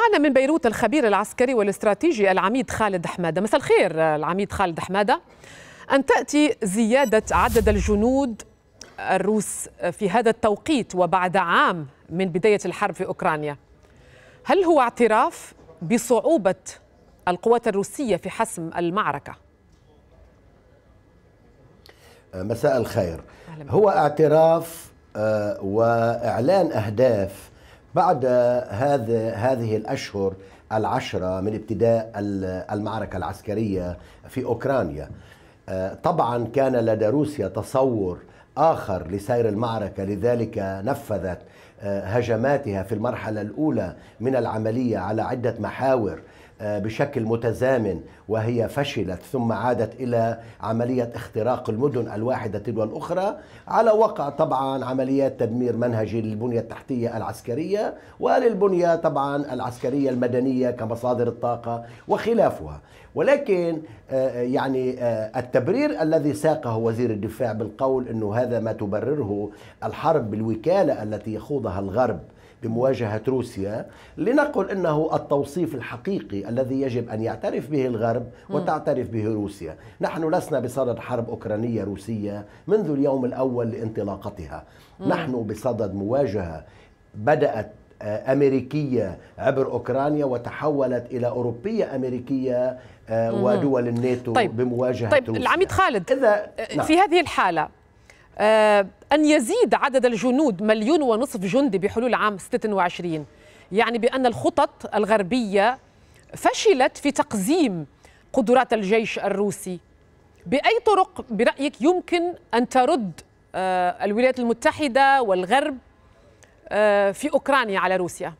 معنا من بيروت الخبير العسكري والاستراتيجي العميد خالد حماده مساء الخير آه، العميد خالد حماده ان تاتي زياده عدد الجنود الروس آه، في هذا التوقيت وبعد عام من بدايه الحرب في اوكرانيا هل هو اعتراف بصعوبه القوات الروسيه في حسم المعركه آه، مساء الخير هو اعتراف واعلان اهداف بعد هذا هذه الاشهر العشره من ابتداء المعركه العسكريه في اوكرانيا آه، طبعا كان لدى روسيا تصور اخر لسير المعركه لذلك نفذت آه، هجماتها في المرحله الاولى من العمليه على عده محاور بشكل متزامن وهي فشلت ثم عادت الى عمليه اختراق المدن الواحده تلو الاخرى على وقع طبعا عمليات تدمير منهجي للبنيه التحتيه العسكريه وللبنيه طبعا العسكريه المدنيه كمصادر الطاقه وخلافها ولكن آه، آه، يعني آه، التبرير الذي ساقه وزير الدفاع بالقول انه هذا ما تبرره الحرب بالوكاله التي يخوضها الغرب بمواجهة روسيا لنقل أنه التوصيف الحقيقي الذي يجب أن يعترف به الغرب وتعترف به روسيا نحن لسنا بصدد حرب أوكرانية روسية منذ اليوم الأول لانطلاقتها نحن بصدد مواجهة بدأت آه، امريكيه عبر اوكرانيا وتحولت الى اوروبيه امريكيه آه، ودول الناتو طيب بمواجهه طيب روسيا. العميد خالد إذا آه، نعم. في هذه الحاله آه، أن يزيد عدد الجنود مليون ونصف جندي بحلول عام 26 يعني بأن الخطط الغربية فشلت في تقزيم قدرات الجيش الروسي بأي طرق برأيك يمكن أن ترد آه، الولايات المتحدة والغرب آه، في أوكرانيا على روسيا؟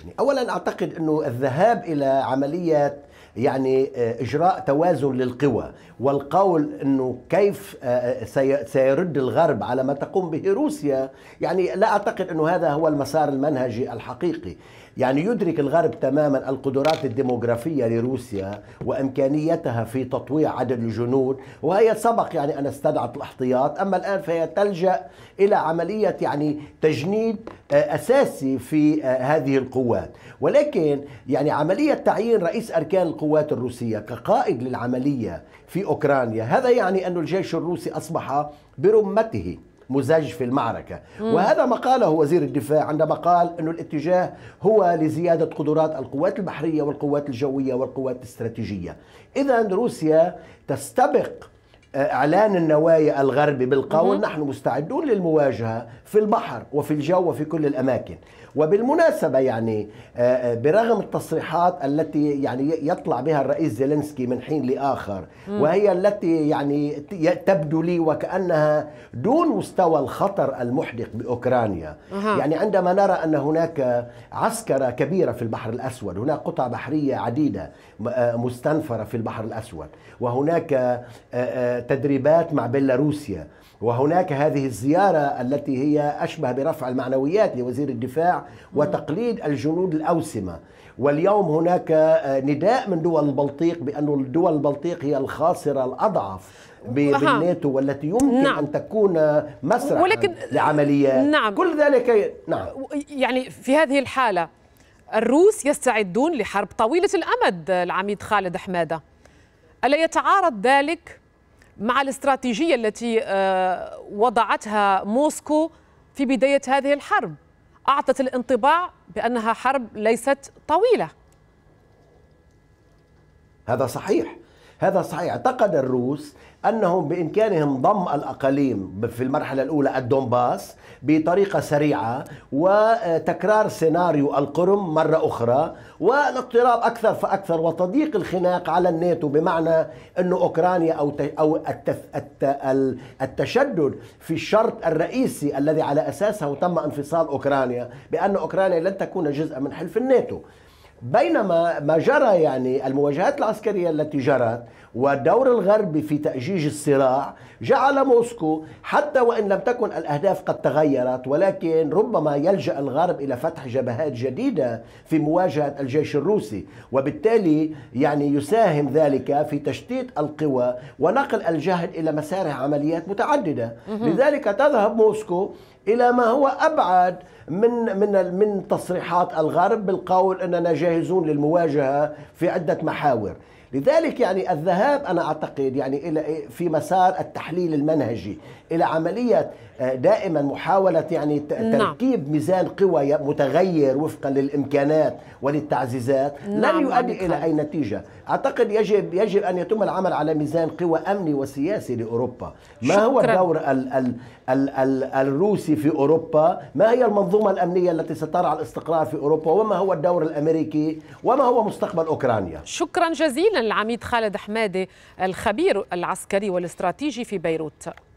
يعني اولا اعتقد انه الذهاب الى عمليه يعني آه، اجراء توازن للقوى والقول انه كيف آه، سيرد الغرب على ما تقوم به روسيا يعني لا اعتقد انه هذا هو المسار المنهجي الحقيقي يعني يدرك الغرب تماما القدرات الديموغرافية لروسيا وإمكانيتها في تطويع عدد الجنود وهي سبق يعني أن استدعت الاحتياط أما الآن فهي تلجأ إلى عملية يعني تجنيد آه، أساسي في آه، هذه القوات ولكن يعني عملية تعيين رئيس أركان القوات الروسية كقائد للعملية في أوكرانيا هذا يعني أن الجيش الروسي أصبح برمته مزج في المعركة مم. وهذا ما قاله وزير الدفاع عندما قال أن الاتجاه هو لزيادة قدرات القوات البحرية والقوات الجوية والقوات الاستراتيجية إذا روسيا تستبق آه، إعلان النوايا الغربي بالقول نحن مستعدون للمواجهة في البحر وفي الجو وفي كل الأماكن وبالمناسبة يعني آه، آه، برغم التصريحات التي يعني يطلع بها الرئيس زيلنسكي من حين لآخر وهي التي يعني تبدو لي وكأنها دون مستوى الخطر المحدق بأوكرانيا يعني عندما نرى أن هناك عسكرة كبيرة في البحر الأسود هناك قطع بحرية عديدة مستنفرة في البحر الأسود وهناك تدريبات مع بيلاروسيا وهناك هذه الزيارة التي هي أشبه برفع المعنويات لوزير الدفاع وتقليد الجنود الأوسمة واليوم هناك آه، نداء من دول البلطيق بأن دول البلطيق هي الخاسرة الأضعف بالناتو والتي يمكن نعم. أن تكون مسرح ولكن لعمليات نعم. كل ذلك نعم يعني في هذه الحالة الروس يستعدون لحرب طويلة الأمد العميد خالد حمادة ألا يتعارض ذلك مع الاستراتيجية التي آه، وضعتها موسكو في بداية هذه الحرب أعطت الانطباع بأنها حرب ليست طويلة هذا صحيح هذا صحيح اعتقد الروس أنهم بإمكانهم ضم الأقاليم في المرحلة الأولى الدونباس بطريقة سريعة وتكرار سيناريو القرم مرة أخرى والاضطراب أكثر فأكثر وتضييق الخناق على الناتو بمعنى أنه أوكرانيا أو أو التشدد في الشرط الرئيسي الذي على أساسه تم انفصال أوكرانيا بأن أوكرانيا لن تكون جزءا من حلف الناتو بينما ما جرى يعني المواجهات العسكرية التي جرت والدور الغربي في تأجيج الصراع جعل موسكو حتى وإن لم تكن الأهداف قد تغيرت ولكن ربما يلجأ الغرب إلى فتح جبهات جديدة في مواجهة الجيش الروسي وبالتالي يعني يساهم ذلك في تشتيت القوى ونقل الجهد إلى مسارح عمليات متعددة لذلك تذهب موسكو الى ما هو ابعد من من من تصريحات الغرب بالقول اننا جاهزون للمواجهه في عده محاور لذلك يعني الذهاب أنا أعتقد يعني إلى في مسار التحليل المنهجي إلى عملية آه، دائما محاولة يعني نعم. تركيب ميزان قوى متغير وفقا للإمكانات وللتعزيزات نعم لن يؤدي نعم. إلى أي نتيجة أعتقد يجب يجب أن يتم العمل على ميزان قوى أمني وسياسي لأوروبا ما شكرا. هو الدور ال ال ال ال الروسي في أوروبا ما هي المنظومة الأمنية التي سترعى الاستقرار في أوروبا وما هو الدور الأمريكي وما هو مستقبل أوكرانيا شكرا جزيلا العميد خالد حمادي الخبير العسكري والاستراتيجي في بيروت